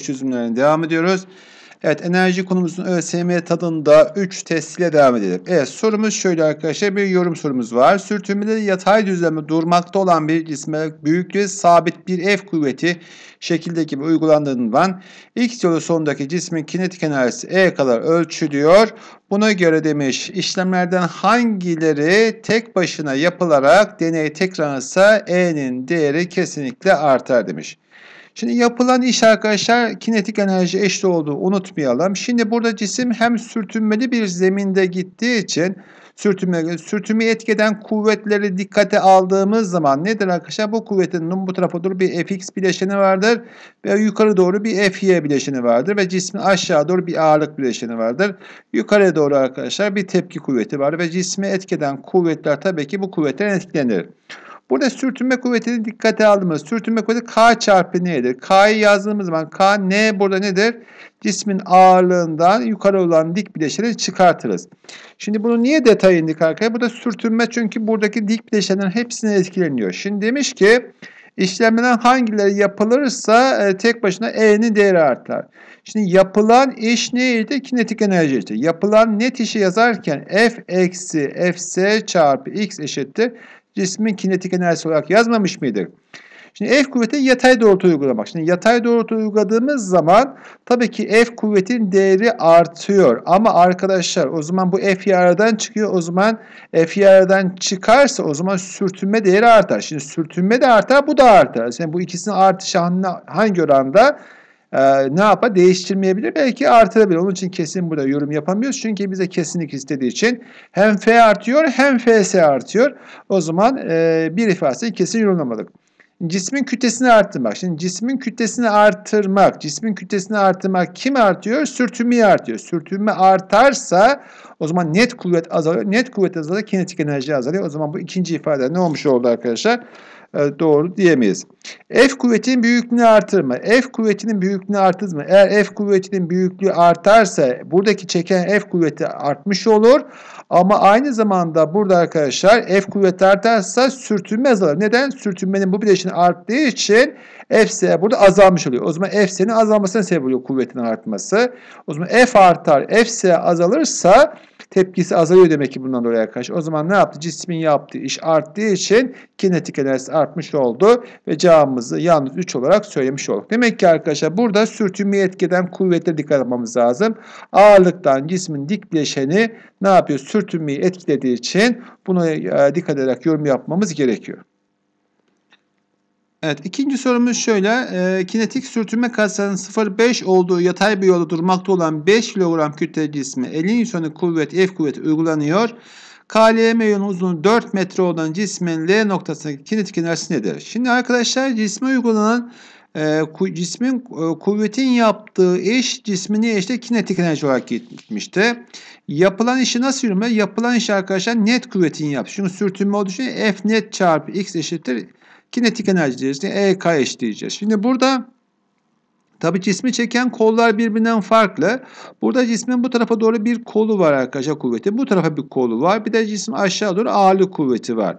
çözümlerine devam ediyoruz. Evet enerji konumuzun ÖSYM tadında 3 test ile devam edelim. Evet sorumuz şöyle arkadaşlar bir yorum sorumuz var. Sürtünmeleri yatay düzleme durmakta olan bir cisme büyüklüğü sabit bir F kuvveti şekildeki gibi uygulandığından X yolu sonundaki cismin kinetik enerjisi E kadar ölçülüyor. Buna göre demiş işlemlerden hangileri tek başına yapılarak deney tekrarlanırsa E'nin değeri kesinlikle artar demiş. Şimdi yapılan iş arkadaşlar kinetik enerji eşit olduğu unutmayalım. Şimdi burada cisim hem sürtünmeli bir zeminde gittiği için sürtünme, sürtünmeyi etkeden kuvvetleri dikkate aldığımız zaman nedir arkadaşlar? Bu kuvvetin bu tarafa doğru bir fx bileşeni vardır ve yukarı doğru bir fy bileşeni vardır ve cismin aşağı doğru bir ağırlık bileşeni vardır. Yukarıya doğru arkadaşlar bir tepki kuvveti var ve cismi etkeden kuvvetler tabii ki bu kuvvetten etkilenir. Burada sürtünme kuvvetini dikkate aldığımız sürtünme kuvveti K çarpı N'dir. K'yı yazdığımız zaman K, N burada nedir? Cismin ağırlığından yukarı olan dik bileşeni çıkartırız. Şimdi bunu niye detay indik arkaya? Bu da sürtünme çünkü buradaki dik bileşenlerin hepsine etkileniyor. Şimdi demiş ki işlemden hangileri yapılırsa e, tek başına E'nin değeri artar. Şimdi yapılan iş neydi? Kinetik enerji işte. Yapılan net işi yazarken F eksi Fs çarpı X eşittir cismin kinetik enerjisi olarak yazmamış mıydık? Şimdi F kuvveti yatay doğrultu uygulamak. Şimdi yatay doğrultu uyguladığımız zaman tabii ki F kuvvetin değeri artıyor. Ama arkadaşlar o zaman bu F yarıdan çıkıyor. O zaman F yarıdan çıkarsa o zaman sürtünme değeri artar. Şimdi sürtünme de artar bu da artar. Şimdi bu ikisinin artışı hangi oranda? e, ne yapa değiştirmeyebilir. Belki artırabilir. Onun için kesin burada yorum yapamıyoruz. Çünkü bize kesinlik istediği için hem F artıyor hem Fs artıyor. O zaman e, bir ifadesini kesin yorumlamadık. Cismin kütlesini arttırmak. Şimdi cismin kütlesini artırmak, cismin kütlesini artırmak kim artıyor? Sürtünme artıyor. Sürtünme artarsa o zaman net kuvvet azalıyor. Net kuvvet azalıyor, kinetik enerji azalıyor. O zaman bu ikinci ifade ne olmuş oldu arkadaşlar? E, doğru diyemeyiz. F kuvvetinin büyüklüğünü artır mı? F kuvvetinin büyüklüğünü artır mı? Eğer F kuvvetinin büyüklüğü artarsa buradaki çeken F kuvveti artmış olur. Ama aynı zamanda burada arkadaşlar F kuvveti artarsa sürtünme azalır. Neden? Sürtünmenin bu bileşini arttığı için F burada azalmış oluyor. O zaman F azalmasına sebep oluyor kuvvetin artması. O zaman F artar, F azalırsa Tepkisi azalıyor demek ki bundan dolayı arkadaşlar. O zaman ne yaptı? Cismin yaptığı iş arttığı için kinetik enerjisi artmış oldu ve cevabımızı yalnız 3 olarak söylemiş olduk. Demek ki arkadaşlar burada sürtünmeyi etkeden kuvvetlere dikkat etmemiz lazım. Ağırlıktan cismin dik bileşeni ne yapıyor? Sürtünmeyi etkilediği için buna e, dikkat ederek yorum yapmamız gerekiyor. Evet ikinci sorumuz şöyle. E, kinetik sürtünme kasasının 0,5 olduğu yatay bir yolda durmakta olan 5 kilogram kütle cisme 50 Newton'un kuvvet F kuvveti uygulanıyor. KLM yönü uzunluğu 4 metre olan cismin L noktasındaki kinetik enerjisi nedir? Şimdi arkadaşlar cisme uygulanan e, cismin e, kuvvetin yaptığı iş cismini işte kinetik enerji olarak gitmişti. Yapılan işi nasıl yürüme? Yapılan iş arkadaşlar net kuvvetin yap. Çünkü sürtünme olduğu için F net çarpı X eşittir Kinetik enerji değerisini EK eşleyeceğiz. Şimdi burada Tabi cismi çeken kollar birbirinden farklı. Burada cismin bu tarafa doğru bir kolu var arkadaşlar kuvveti. Bu tarafa bir kolu var. Bir de cismin aşağı doğru ağırlık kuvveti var.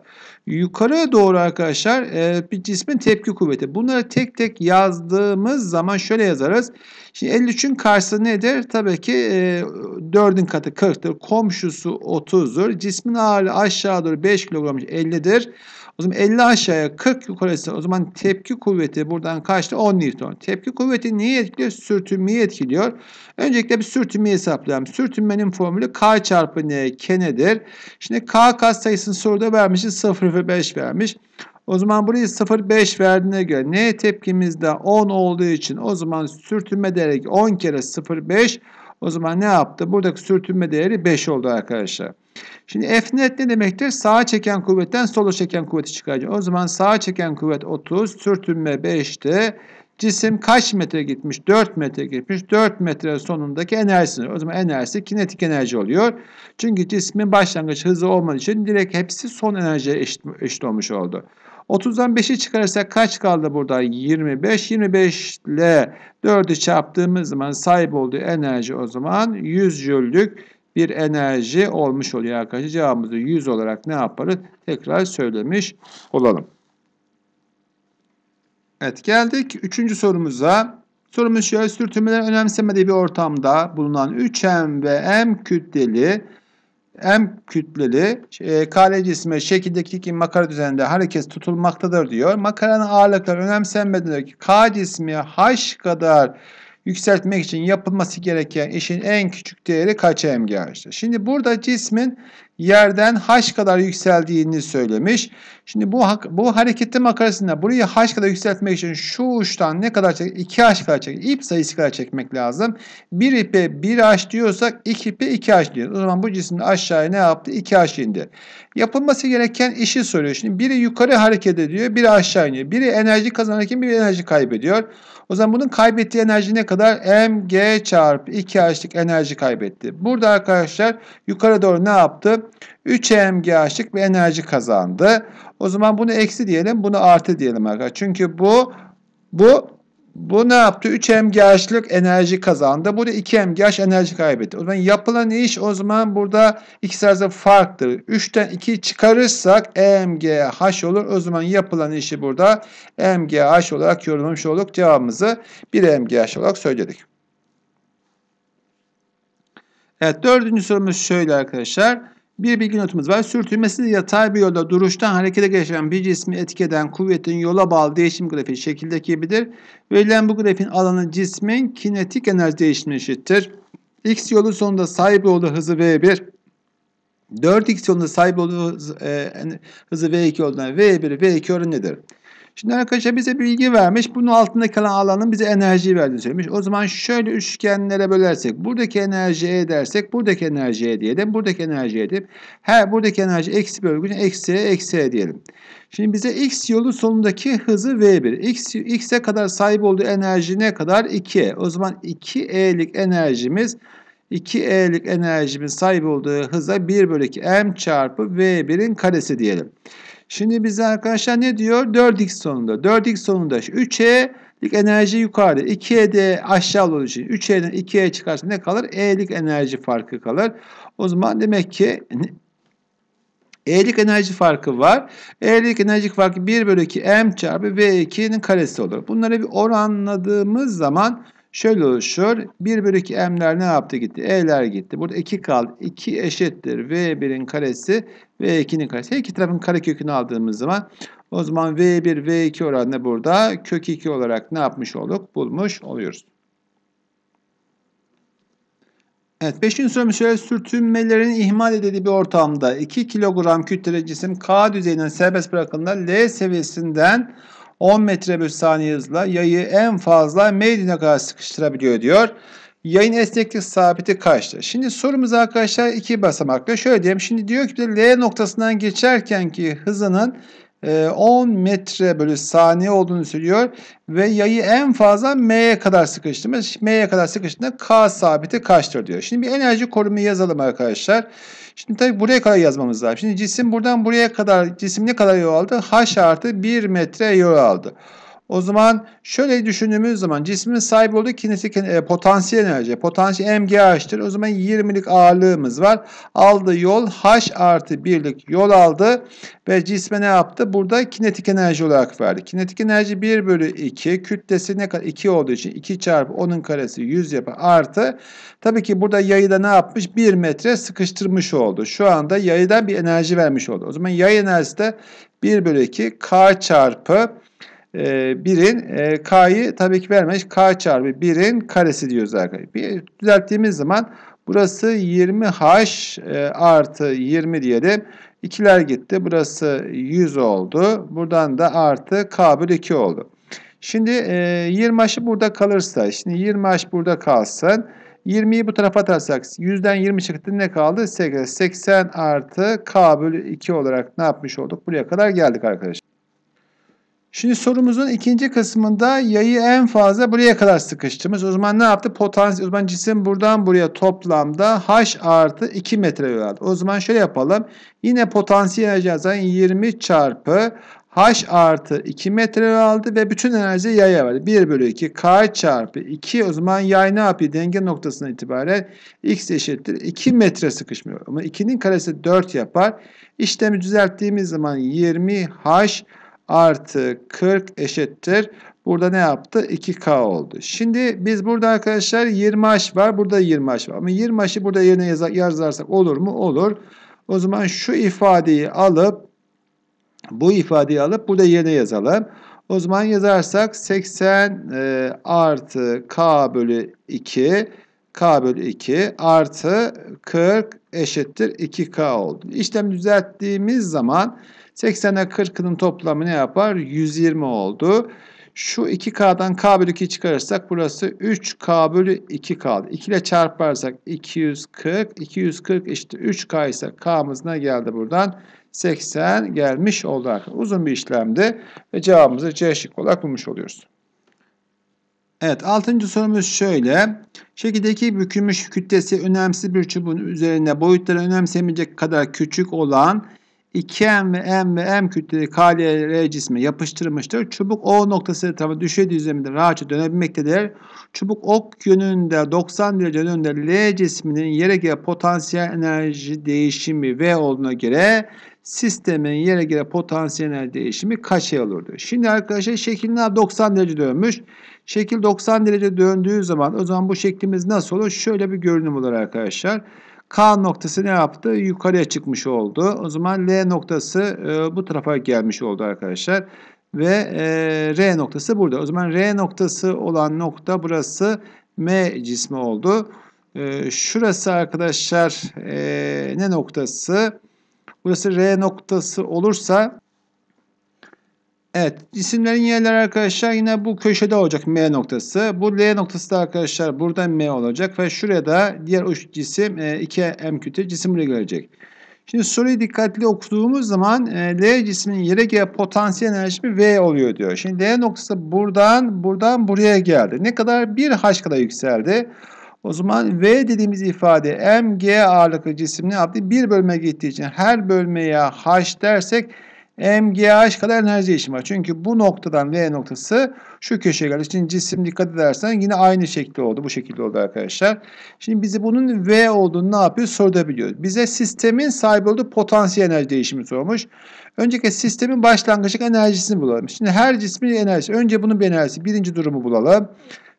Yukarıya doğru arkadaşlar e, bir cismin tepki kuvveti. Bunları tek tek yazdığımız zaman şöyle yazarız. Şimdi 53'ün karşısı nedir? Tabii ki 4'ün e, katı 40'tır. Komşusu 30'dur. Cismin ağırlığı aşağı doğru 5 kilogram 50'dir. O zaman 50 aşağıya 40 yukarısı o zaman tepki kuvveti buradan kaçtı? 10 Newton. Tepki kuvveti niye etkiliyor? Sürtünmeyi etkiliyor. Öncelikle bir sürtünmeyi hesaplayalım. Sürtünmenin formülü K çarpı N kenedir. Şimdi K kas sayısını soruda vermiş. 0,5 vermiş. O zaman burayı 0,5 verdiğine göre N tepkimizde 10 olduğu için o zaman sürtünme değeri 10 kere 0,5 o zaman ne yaptı? Buradaki sürtünme değeri 5 oldu arkadaşlar. Şimdi F net ne demektir? Sağa çeken kuvvetten sola çeken kuvveti çıkaracağım. O zaman sağa çeken kuvvet 30, sürtünme 5'ti. Cisim kaç metre gitmiş? 4 metre gitmiş. 4 metre sonundaki enerjisi. O zaman enerjisi kinetik enerji oluyor. Çünkü cismin başlangıç hızı olmadığı için direkt hepsi son enerjiye eşit, eşit olmuş oldu. 30'dan 5'i çıkarırsak kaç kaldı burada? 25. 25 ile 4'ü çarptığımız zaman sahip olduğu enerji o zaman 100 jüllük bir enerji olmuş oluyor arkadaşlar. Cevabımızı 100 olarak ne yaparız? Tekrar söylemiş olalım. Evet geldik 3. sorumuza. Sorumuz şöyle sürtünmeler önemsemediği bir ortamda bulunan 3M ve M kütleli M kütleli e, kare cisme şekildeki makara düzeninde hareket tutulmaktadır diyor. Makaranın ağırlıkları önemsenmediğinde K cismi H kadar yükseltmek için yapılması gereken işin en küçük değeri kaç mgH'tir? Şimdi burada cismin yerden h kadar yükseldiğini söylemiş. Şimdi bu bu hareketli makarasında burayı h kadar yükseltmek için şu uçtan ne kadar çek? 2h kadar çek. İp sayısı kadar çekmek lazım. 1 ipe 1h diyorsak 2 ipe 2h diyoruz. O zaman bu cisim aşağıya ne yaptı? 2h indi. Yapılması gereken işi soruyor. Şimdi biri yukarı hareket ediyor, biri aşağı iniyor. Biri enerji kazanırken biri enerji kaybediyor. O zaman bunun kaybettiği enerji ne kadar? mg çarpı 2h'lik enerji kaybetti. Burada arkadaşlar yukarı doğru ne yaptı? 3 mg açlık ve enerji kazandı. O zaman bunu eksi diyelim, bunu artı diyelim arkadaşlar. Çünkü bu bu bu ne yaptı? 3 mg emgaçlık enerji kazandı. Burada 2 mg enerji kaybetti. O zaman yapılan iş o zaman burada ikisi arasında farktır. 3'ten 2 çıkarırsak EMGH olur. O zaman yapılan işi burada EMGH olarak yorumlamış olduk. Cevabımızı 1 EMGH olarak söyledik. Evet dördüncü sorumuz şöyle arkadaşlar. Bir bilgi notumuz var. Sürtünmesiz yatay bir yolda duruştan harekete geçen bir cismi etkeden kuvvetin yola bağlı değişim grafiği şekildeki şekildekibidir. Verilen bu grafiğin alanı cismin kinetik enerji değişimi eşittir. X yolu sonunda sahip olduğu hızı V1, 4x yolunda sahip olduğu e, hızı, hızı V2 olduğuna V1, V2 oranı nedir? Şimdi arkadaşlar bize bilgi vermiş. Bunun altında kalan alanın bize enerji verdiğini söylemiş. O zaman şöyle üçgenlere bölersek buradaki enerjiye E dersek buradaki enerjiye diyelim. Buradaki enerjiye E diyelim. Her buradaki enerji eksi bölgü için eksi e, eksi E diyelim. Şimdi bize x yolu sonundaki hızı V1. X, x'e kadar sahip olduğu enerji ne kadar? 2 O zaman 2E'lik enerjimiz 2E'lik enerjimin sahip olduğu hıza 1 bölü 2 M çarpı V1'in karesi diyelim. Şimdi bize arkadaşlar ne diyor? 4X sonunda. 4X sonunda 3E'lik enerji yukarıda. 2E'de aşağı olduğu için 3E'den 2E çıkarsa ne kalır? E'lik enerji farkı kalır. O zaman demek ki E'lik enerji farkı var. E'lik enerji farkı 1 bölü 2 M çarpı V2'nin karesi olur. Bunları bir oranladığımız zaman Şöyle oluşur. 1 bölü 2 m'ler ne yaptı gitti? E'ler gitti. Burada 2 kaldı. 2 eşittir. V1'in karesi V2'nin karesi. Her iki tarafın karekökünü aldığımız zaman o zaman V1 V2 oranını burada kök 2 olarak ne yapmış olduk? Bulmuş oluyoruz. Evet, 5. soru şöyle: sürtünmelerin ihmal edildiği bir ortamda 2 kilogram kütleli cisim K düzeyinden serbest bırakıldığında L seviyesinden 10 metre bölü saniye hızla yayı en fazla meydine kadar sıkıştırabiliyor diyor. Yayın esneklik sabiti kaçtı? Şimdi sorumuz arkadaşlar iki basamaklı. Şöyle diyelim. Şimdi diyor ki L noktasından geçerken ki hızının 10 ee, metre bölü saniye olduğunu söylüyor ve yayı en fazla m'ye kadar sıkıştırmış. M'ye kadar sıkıştığında k sabiti kaçtır diyor. Şimdi bir enerji korumu yazalım arkadaşlar. Şimdi tabii buraya kadar yazmamız lazım. Şimdi cisim buradan buraya kadar cisim ne kadar yol aldı? H artı 1 metre yol aldı. O zaman şöyle düşündüğümüz zaman cismin sahip olduğu kinetik e, potansiyel enerji. Potansiyel MGH'tir. O zaman 20'lik ağırlığımız var. Aldığı yol H artı 1'lik yol aldı. Ve cisme ne yaptı? Burada kinetik enerji olarak verdi. Kinetik enerji 1 bölü 2. Kütlesi ne kadar? 2 olduğu için 2 çarpı 10'un karesi 100 yapar. Artı. Tabii ki burada yayı ne yapmış? 1 metre sıkıştırmış oldu. Şu anda yayıdan bir enerji vermiş oldu. O zaman yay enerjisi de 1 bölü 2 K çarpı 1'in ee, e, k'yı tabii ki vermemiş. k çarpı 1'in karesi diyoruz arkadaşlar. Bir düzelttiğimiz zaman burası 20h e, artı 20 diyelim. İkiler gitti. Burası 100 oldu. Buradan da artı k bölü 2 oldu. Şimdi e, 20h'ı burada kalırsa, şimdi 20h burada kalsın. 20'yi bu tarafa atarsak 100'den 20 çıktı ne kaldı? 80, artı k bölü 2 olarak ne yapmış olduk? Buraya kadar geldik arkadaşlar. Şimdi sorumuzun ikinci kısmında yayı en fazla buraya kadar sıkıştırmış. O zaman ne yaptı? Potansiyel, o zaman cisim buradan buraya toplamda h artı 2 metre yol O zaman şöyle yapalım. Yine potansiyel enerji yazan 20 çarpı h artı 2 metre aldı ve bütün enerji yaya verdi. 1 bölü 2 k çarpı 2 o zaman yay ne yapıyor? Denge noktasına itibaren x eşittir 2 metre sıkışmıyor. Ama 2'nin karesi 4 yapar. İşlemi düzelttiğimiz zaman 20 h artı 40 eşittir. Burada ne yaptı? 2K oldu. Şimdi biz burada arkadaşlar 20H var. Burada 20H var. Ama 20H'ı burada yerine yazarsak olur mu? Olur. O zaman şu ifadeyi alıp bu ifadeyi alıp burada yerine yazalım. O zaman yazarsak 80 e, artı K bölü 2 K bölü 2 artı 40 eşittir 2K oldu. İşlemi düzelttiğimiz zaman 80'e 40'ının toplamı ne yapar? 120 oldu. Şu 2K'dan K bölü 2 çıkarırsak burası 3K bölü 2 kaldı. 2 ile çarparsak 240. 240 işte 3K ise K'mız ne geldi buradan? 80 gelmiş oldu arkadaşlar. Uzun bir işlemdi ve cevabımızı C şık olarak bulmuş oluyoruz. Evet altıncı sorumuz şöyle. Şekildeki bükülmüş kütlesi önemsiz bir çubuğun üzerinde boyutları önemsemeyecek kadar küçük olan 2M ve M ve M kütleli KL R cismi yapıştırılmıştır. Çubuk O noktası etrafına düşey düzleminde rahatça dönebilmektedir. Çubuk ok yönünde 90 derece yönünde L cisminin yere göre potansiyel enerji değişimi V olduğuna göre sistemin yere göre potansiyel enerji değişimi kaç E olurdu? Şimdi arkadaşlar şekiller 90 derece dönmüş. Şekil 90 derece döndüğü zaman o zaman bu şeklimiz nasıl olur? Şöyle bir görünüm olur arkadaşlar. Arkadaşlar. K noktası ne yaptı? Yukarıya çıkmış oldu. O zaman L noktası e, bu tarafa gelmiş oldu arkadaşlar. Ve e, R noktası burada. O zaman R noktası olan nokta burası M cismi oldu. E, şurası arkadaşlar e, ne noktası? Burası R noktası olursa Evet isimlerin yerleri arkadaşlar yine bu köşede olacak M noktası. Bu L noktası da arkadaşlar buradan M olacak ve şuraya da diğer uç cisim 2M e, kütle cisim buraya gelecek. Şimdi soruyu dikkatli okuduğumuz zaman e, L cisminin yere gelen potansiyel enerjisi V oluyor diyor. Şimdi L noktası buradan buradan buraya geldi. Ne kadar? bir H kadar yükseldi. O zaman V dediğimiz ifade MG ağırlıklı cisimli yaptı. Bir bölüme gittiği için her bölmeye H dersek MGH kadar enerji değişimi var. Çünkü bu noktadan V noktası şu köşeye geldi. Şimdi cisim dikkat edersen yine aynı şekilde oldu. Bu şekilde oldu arkadaşlar. Şimdi bize bunun V olduğunu ne yapıyor? Soruda Bize sistemin sahip olduğu potansiyel enerji değişimi sormuş. Önceki sistemin başlangıçlık enerjisini bulalım. Şimdi her cismin enerjisi. Önce bunun bir enerjisi. Birinci durumu bulalım.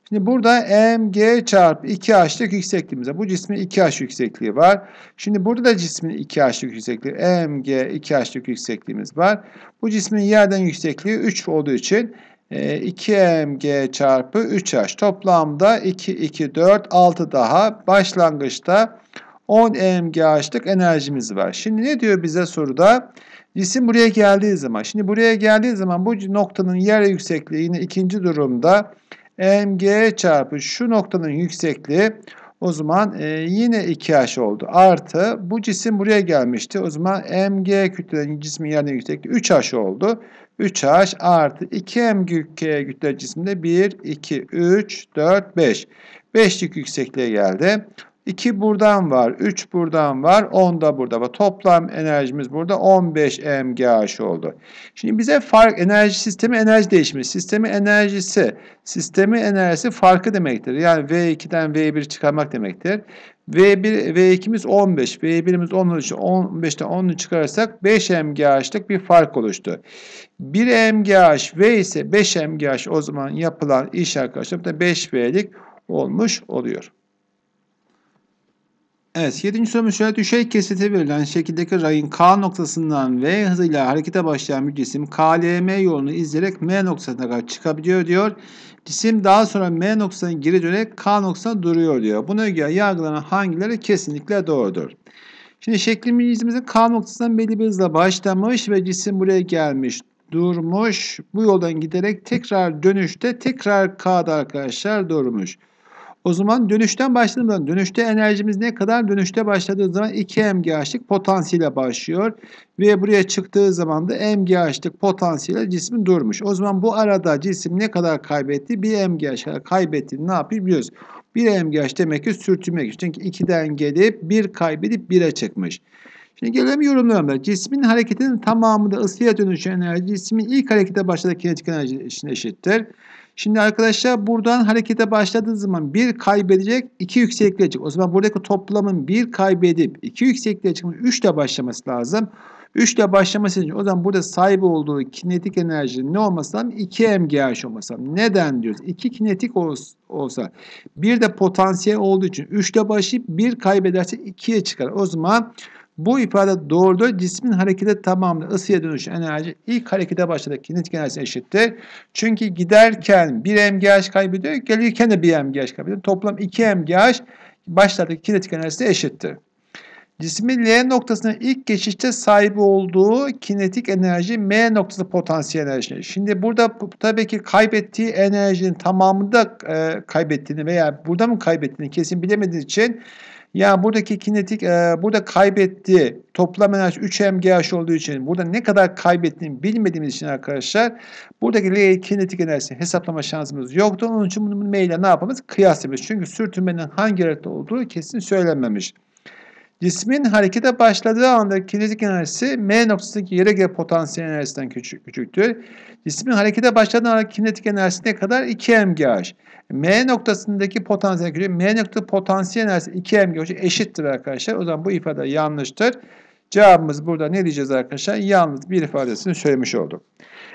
Şimdi burada mg çarpı 2h'lık var. bu cismin 2h yüksekliği var. Şimdi burada da cismin 2h'lık yüksekliği mg 2h'lık yüksekliğimiz var. Bu cismin yerden yüksekliği 3 olduğu için 2mg e, çarpı 3h toplamda 2 2 4 6 daha başlangıçta 10 mg mgH'lık enerjimiz var. Şimdi ne diyor bize soruda? Cisim buraya geldiği zaman. Şimdi buraya geldiği zaman bu noktanın yer yüksekliği yine ikinci durumda mg çarpı şu noktanın yüksekliği o zaman e, yine 2h oldu. Artı bu cisim buraya gelmişti. O zaman mg kütlenin cismin yerine yüksekliği 3h oldu. 3h artı 2mg kütle cisimde 1, 2, 3, 4, 5. 5'lik yüksekliğe geldi. 2 buradan var, 3 buradan var, 10 da burada var. Toplam enerjimiz burada 15 mgh oldu. Şimdi bize fark enerji sistemi enerji değişimi, sistemi enerjisi, sistemi enerjisi farkı demektir. Yani V2'den V1 çıkarmak demektir. V1 V2'miz 15, V1'imiz 13. 15'ten 10'u çıkarırsak 5 mgH'lık bir fark oluştu. 1 mgh V ise 5 mgh o zaman yapılan iş arkadaşlar 5V'lik olmuş oluyor. Evet 7. sorumuz şöyle düşey kesiti verilen şekildeki rayın K noktasından V hızıyla harekete başlayan bir cisim KLM yolunu izleyerek M noktasına kadar çıkabiliyor diyor. Cisim daha sonra M noktasına geri dönerek K noktasına duruyor diyor. Buna göre yargılanan hangileri kesinlikle doğrudur. Şimdi şeklimizin K noktasından belli bir hızla başlamış ve cisim buraya gelmiş durmuş. Bu yoldan giderek tekrar dönüşte tekrar K'da arkadaşlar durmuş. O zaman dönüşten başladığımızda dönüşte enerjimiz ne kadar? Dönüşte başladığı zaman 2 mgH'lik potansiyele başlıyor. Ve buraya çıktığı zaman da mgH'lik potansiyele cismin durmuş. O zaman bu arada cisim ne kadar kaybetti? 1 mgH kaybetti. Ne yapıyor biliyoruz. 1 mgH demek ki sürtünmek. Çünkü 2'den gelip 1 kaybedip 1'e çıkmış. Şimdi gelelim yorumlarımda. Cismin hareketinin tamamı da ısıya dönüşen enerji cismin ilk harekete başladığı kinetik enerji için eşittir. Şimdi arkadaşlar buradan harekete başladığı zaman bir kaybedecek iki yüksekliğe çık. O zaman buradaki toplamın bir kaybedip iki yüksekliğe çıkması 3 ile başlaması lazım. 3 başlaması için o zaman burada sahibi olduğu kinetik enerji ne olması lazım? 2 mgh olmasa lazım. Neden diyoruz? 2 kinetik olsa bir de potansiyel olduğu için 3 ile başlayıp 1 kaybederse 2'ye çıkar. O zaman bu ifade doğrudur. Cismin harekete tamamlı. ısıya dönüş enerji ilk harekete başladık. Kinetik enerjisi eşittir. Çünkü giderken 1 mgh kaybediyor. Gelirken de 1 mgh kaybediyor. Toplam 2 mgh başlardaki kinetik enerjisi eşittir. Cismin L noktasına ilk geçişte sahip olduğu kinetik enerji M noktası potansiyel enerji. Şimdi burada tabii ki kaybettiği enerjinin tamamını da e, kaybettiğini veya burada mı kaybettiğini kesin bilemediği için yani buradaki kinetik e, burada kaybetti. Toplam enerji 3 mgh olduğu için burada ne kadar kaybettiğini bilmediğimiz için arkadaşlar buradaki L kinetik enerjisini hesaplama şansımız yoktu. Onun için bunu maille ne yapalımız? Kıyaslayabiliriz. Çünkü sürtünmenin hangi yaratıda olduğu kesin söylenmemiş. Cismin harekete başladığı anda kinetik enerjisi M noktasındaki yere göre potansiyel enerjisinden küçük, küçüktür. Cismin harekete başladığı anda kinetik enerjisi ne kadar? 2 mgh. M noktasındaki potansiyel gücü, M nokta potansiyel enerjisi 2 mgh eşittir arkadaşlar. O zaman bu ifade yanlıştır. Cevabımız burada ne diyeceğiz arkadaşlar? Yalnız bir ifadesini söylemiş olduk.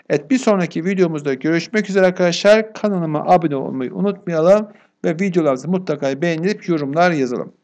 Evet bir sonraki videomuzda görüşmek üzere arkadaşlar. Kanalıma abone olmayı unutmayalım ve videolarımızı mutlaka beğenip yorumlar yazalım.